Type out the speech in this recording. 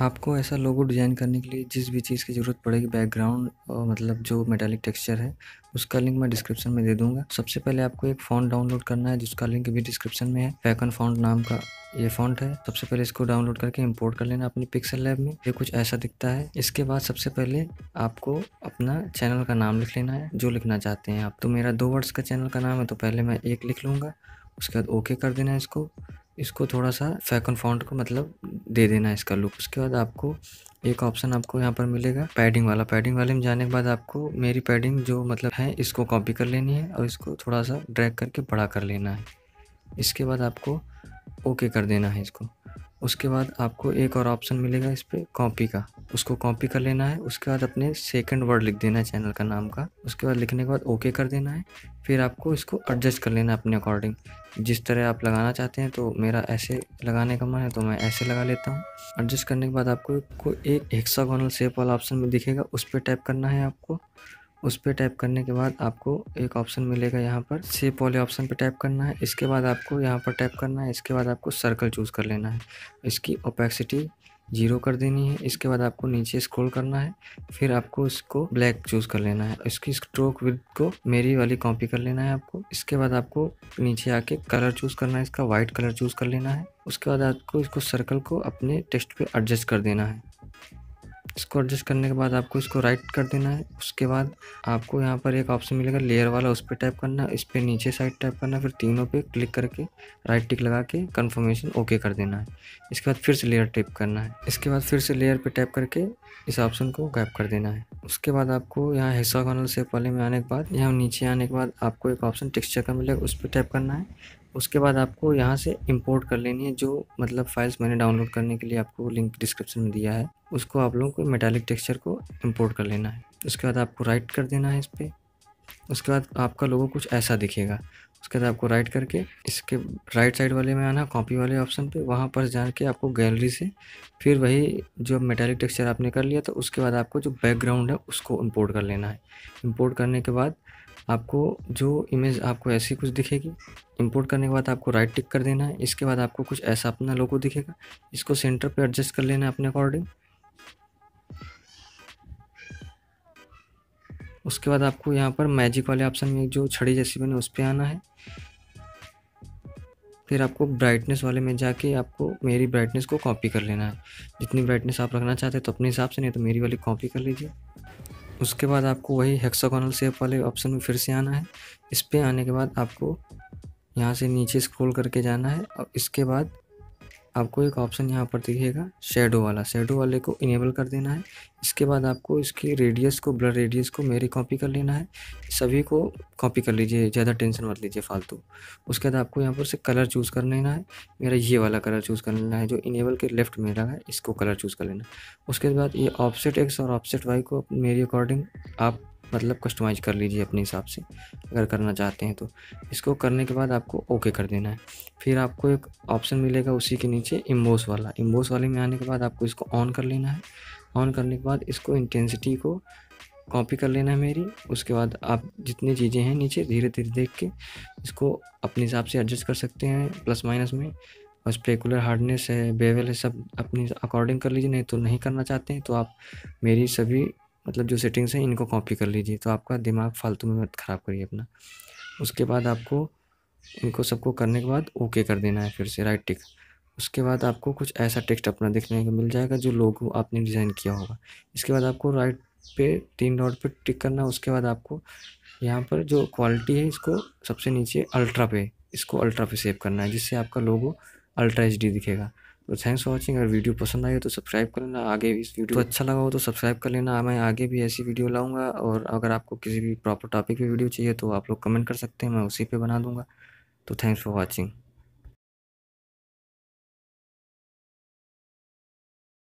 आपको ऐसा logo design करने के लिए जिस भी चीज़ की ज़रूरत पड़ेगी बैकग्राउंड मतलब जो मेटालिक टेक्सचर है उसका लिंक मैं डिस्क्रिप्शन में दे दूंगा सबसे पहले आपको एक फ़ॉन्ट डाउनलोड करना है जिसका लिंक भी डिस्क्रिप्शन में है फैकन फ़ॉन्ट नाम का ये फॉन्ट है सबसे पहले इसको डाउनलोड करके इम्पोर्ट कर लेना अपनी पिक्सल लैब में ये कुछ ऐसा दिखता है इसके बाद सबसे पहले आपको अपना चैनल का नाम लिख लेना है जो लिखना चाहते हैं आप तो मेरा दो वर्ड्स का चैनल का नाम है तो पहले मैं एक लिख लूँगा उसके बाद ओके कर देना है इसको इसको थोड़ा सा फैकन फॉन्ट को मतलब दे देना है इसका लुक उसके बाद आपको एक ऑप्शन आपको यहाँ पर मिलेगा पैडिंग वाला पैडिंग वाले में जाने के बाद आपको मेरी पैडिंग जो मतलब है इसको कॉपी कर लेनी है और इसको थोड़ा सा ड्रैग करके बड़ा कर लेना है इसके बाद आपको ओके कर देना है इसको उसके बाद आपको एक और ऑप्शन मिलेगा इस पर कॉपी का उसको कॉपी कर लेना है उसके बाद अपने सेकंड वर्ड लिख देना है चैनल का नाम का उसके बाद लिखने के बाद ओके कर देना है फिर आपको इसको एडजस्ट कर लेना है अपने अकॉर्डिंग जिस तरह आप लगाना चाहते हैं तो मेरा ऐसे लगाने का मन है तो मैं ऐसे लगा लेता हूँ एडजस्ट करने के बाद आपको को एक हेक्सागोनल शेप वाला ऑप्शन में दिखेगा उस पर टैप करना है आपको उस पर टाइप करने के बाद आपको एक ऑप्शन मिलेगा यहाँ पर सेप वाले ऑप्शन पर टाइप करना है इसके बाद आपको यहाँ पर टैप करना है इसके बाद आपको सर्कल चूज़ कर लेना है इसकी ओपेक्सिटी जीरो कर देनी है इसके बाद आपको नीचे स्क्रॉल करना है फिर आपको इसको ब्लैक चूज़ कर लेना है इसकी स्ट्रोक विद को मेरी वाली कॉपी कर लेना है आपको इसके बाद आपको नीचे आके कलर चूज़ करना है इसका वाइट कलर चूज़ कर लेना है उसके बाद आपको इसको सर्कल को अपने टेस्ट पे एडजस्ट कर देना है इसको एडजस्ट करने के बाद आपको इसको राइट कर देना है उसके बाद आपको यहाँ पर एक ऑप्शन मिलेगा लेयर वाला उस पर टाइप करना इस पर नीचे साइड टाइप करना फिर तीनों पे क्लिक करके राइट टिक लगा के कन्फर्मेशन ओके कर देना है इसके बाद फिर से लेयर टाइप करना है इसके बाद फिर से लेयर पर टाइप करके इस ऑप्शन को गैप कर देना है उसके बाद आपको यहाँ हिस्सा कॉनल से पहले में आने के बाद यहाँ नीचे आने के बाद आपको एक ऑप्शन टेक्स्चर का मिलेगा उस पर टाइप करना है उसके बाद आपको यहाँ से इंपोर्ट कर लेनी है जो मतलब फाइल्स मैंने डाउनलोड करने के लिए आपको लिंक डिस्क्रिप्शन में दिया है उसको आप लोगों को मेटालिक टेक्सचर को इंपोर्ट कर लेना है उसके बाद आपको राइट कर देना है इस पर उसके बाद आपका लोगो कुछ ऐसा दिखेगा उसके बाद आपको राइट करके इसके राइट साइड वाले में आना कॉपी वाले ऑप्शन पे वहाँ पर जाके आपको गैलरी से फिर वही जो मेटालिक टेक्सचर आपने कर लिया तो उसके बाद आपको जो बैकग्राउंड है उसको इंपोर्ट कर लेना है इंपोर्ट करने के बाद आपको जो इमेज आपको ऐसी कुछ दिखेगी इंपोर्ट करने के बाद आपको राइट टिक कर देना है इसके बाद आपको कुछ ऐसा अपना लोगो दिखेगा इसको सेंटर पे एडजस्ट कर लेना है अपने अकॉर्डिंग उसके बाद आपको यहाँ पर मैजिक वाले ऑप्शन में जो छड़ी जैसी बनी उस पर आना है फिर आपको ब्राइटनेस वाले में जाके आपको मेरी ब्राइटनेस को कॉपी कर लेना है जितनी ब्राइटनेस आप रखना चाहते हैं तो अपने हिसाब से नहीं तो मेरी वाली कॉपी कर लीजिए उसके बाद आपको वही हेक्सागोनल शेप वाले ऑप्शन में फिर से आना है इस पर आने के बाद आपको यहाँ से नीचे स्क्रॉल करके जाना है और इसके बाद आपको एक ऑप्शन यहाँ पर दिखेगा शेडो वाला शेडो वाले को इनेबल कर देना है इसके बाद आपको इसकी रेडियस को ब्लर रेडियस को मेरी कॉपी कर लेना है सभी को कॉपी कर लीजिए ज़्यादा टेंशन मत लीजिए फालतू उसके बाद आपको यहाँ पर से कलर चूज़ कर लेना है मेरा ये वाला कलर चूज़ कर लेना है जो इनेबल के लेफ्ट में लगा है इसको कलर चूज़ कर लेना उसके बाद ये ऑप्शेट एक्स और ऑप्शेट वाई को मेरी अकॉर्डिंग आप मतलब कस्टमाइज कर लीजिए अपने हिसाब से अगर करना चाहते हैं तो इसको करने के बाद आपको ओके कर देना है फिर आपको एक ऑप्शन मिलेगा उसी के नीचे इम्बोस वाला इम्बोस वाले में आने के बाद आपको इसको ऑन कर लेना है ऑन करने के बाद इसको इंटेंसिटी को कॉपी कर लेना है मेरी उसके बाद आप जितनी चीज़ें हैं नीचे धीरे धीरे देख के इसको अपने हिसाब से एडजस्ट कर सकते हैं प्लस माइनस में और स्पेकुलर हार्डनेस है बेवल है सब अपनी अकॉर्डिंग कर लीजिए नहीं तो नहीं करना चाहते हैं तो आप मेरी सभी मतलब जो सेटिंग्स हैं इनको कॉपी कर लीजिए तो आपका दिमाग फालतू में मत ख़राब करिए अपना उसके बाद आपको इनको सबको करने के बाद ओके कर देना है फिर से राइट टिक उसके बाद आपको कुछ ऐसा टेक्स्ट अपना देखने को मिल जाएगा जो लोगो आपने डिज़ाइन किया होगा इसके बाद आपको राइट पे तीन डॉट पे टिक करना उसके बाद आपको यहाँ पर जो क्वालिटी है इसको सबसे नीचे अल्ट्रा पे इसको अल्ट्रा पे सेव करना है जिससे आपका लोगो अल्ट्रा एच दिखेगा तो थैंक्स फॉर वॉचिंग अगर वीडियो पसंद आई हो तो सब्सक्राइब कर लेना आगे भी इस वीडियो तो अच्छा लगा हो तो सब्सक्राइब कर लेना मैं आगे भी ऐसी वीडियो लाऊंगा और अगर आपको किसी भी प्रॉपर टॉपिक पे वीडियो चाहिए तो आप लोग कमेंट कर सकते हैं मैं उसी पे बना दूंगा तो थैंक्स फॉर वॉचिंग